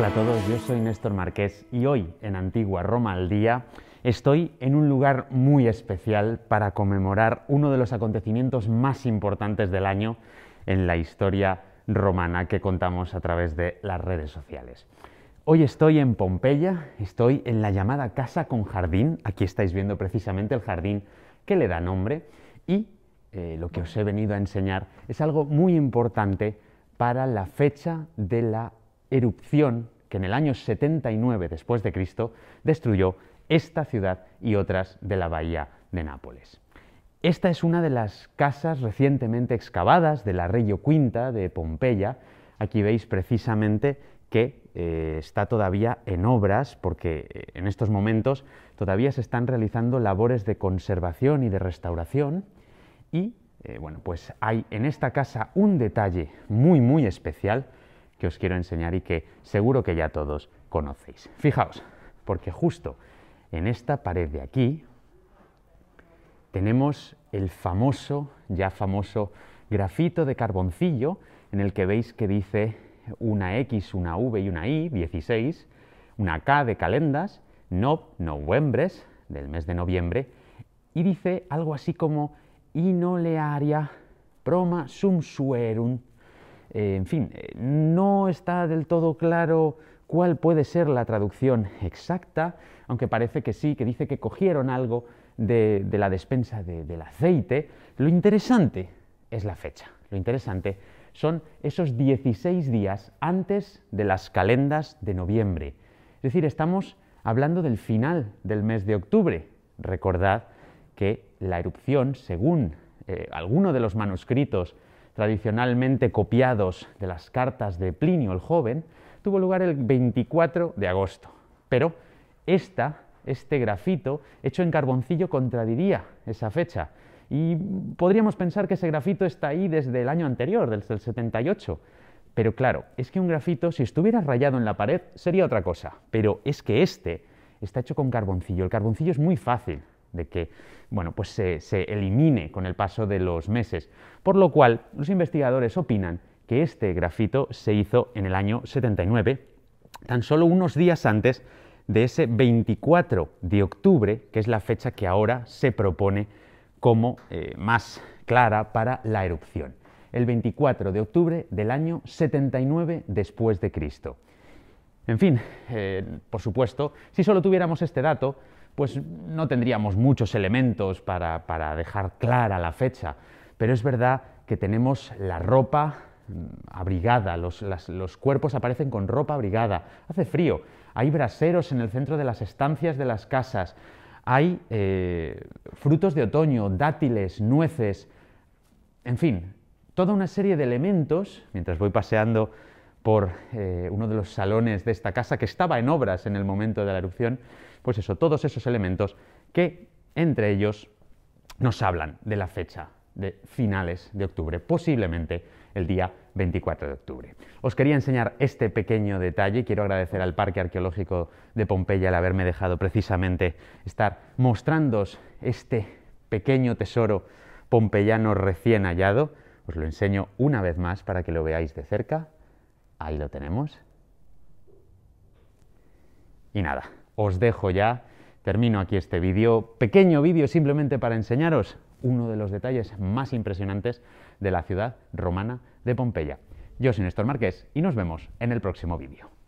Hola a todos, yo soy Néstor Marqués y hoy en Antigua Roma al Día estoy en un lugar muy especial para conmemorar uno de los acontecimientos más importantes del año en la historia romana que contamos a través de las redes sociales. Hoy estoy en Pompeya, estoy en la llamada Casa con Jardín, aquí estáis viendo precisamente el jardín que le da nombre y eh, lo que os he venido a enseñar es algo muy importante para la fecha de la erupción que en el año 79 después de Cristo destruyó esta ciudad y otras de la bahía de Nápoles. Esta es una de las casas recientemente excavadas de la Reggio Quinta de Pompeya. Aquí veis precisamente que eh, está todavía en obras porque eh, en estos momentos todavía se están realizando labores de conservación y de restauración y eh, bueno, pues hay en esta casa un detalle muy muy especial que os quiero enseñar y que seguro que ya todos conocéis. Fijaos, porque justo en esta pared de aquí tenemos el famoso, ya famoso grafito de carboncillo en el que veis que dice una X, una V y una I, 16, una K de calendas, no, novembres, del mes de noviembre, y dice algo así como inolearia proma sum suerum eh, en fin, eh, no está del todo claro cuál puede ser la traducción exacta, aunque parece que sí, que dice que cogieron algo de, la despensa del aceite. Lo interesante es la fecha, lo interesante son esos 16 días antes de las calendas de noviembre. Es decir, estamos hablando del final del mes de octubre. Recordad que la erupción, según eh, alguno de los manuscritos tradicionalmente copiados de las cartas de Plinio el Joven, tuvo lugar el 24 de agosto. Pero esta, este grafito hecho en carboncillo contradiría esa fecha. Y podríamos pensar que ese grafito está ahí desde el año anterior, desde el 78. Pero claro, es que un grafito, si estuviera rayado en la pared, sería otra cosa. Pero es que este está hecho con carboncillo. El carboncillo es muy fácil de que bueno, pues se, elimine con el paso de los meses. Por lo cual, los investigadores opinan que este grafito se hizo en el año 79, tan solo unos días antes de ese 24 de octubre, que es la fecha que ahora se propone como eh, más clara para la erupción. El 24 de octubre del año 79 después de Cristo. En fin, eh, por supuesto, si solo tuviéramos este dato, pues no tendríamos muchos elementos para, dejar clara la fecha, pero es verdad que tenemos la ropa mm, abrigada, los, cuerpos aparecen con ropa abrigada, hace frío, hay braseros en el centro de las estancias de las casas, hay eh, frutos de otoño, dátiles, nueces, en fin, toda una serie de elementos, mientras voy paseando por eh, uno de los salones de esta casa que estaba en obras en el momento de la erupción, pues eso, todos esos elementos que entre ellos nos hablan de la fecha de finales de octubre, posiblemente el día 24 de octubre. Os quería enseñar este pequeño detalle. Quiero agradecer al Parque Arqueológico de Pompeya el haberme dejado precisamente estar mostrándoos este pequeño tesoro pompeyano recién hallado. Os lo enseño una vez más para que lo veáis de cerca. Ahí lo tenemos. Y nada, os dejo ya. Termino aquí este vídeo, pequeño vídeo simplemente para enseñaros uno de los detalles más impresionantes de la ciudad romana de Pompeya. Yo soy Néstor Márquez y nos vemos en el próximo vídeo.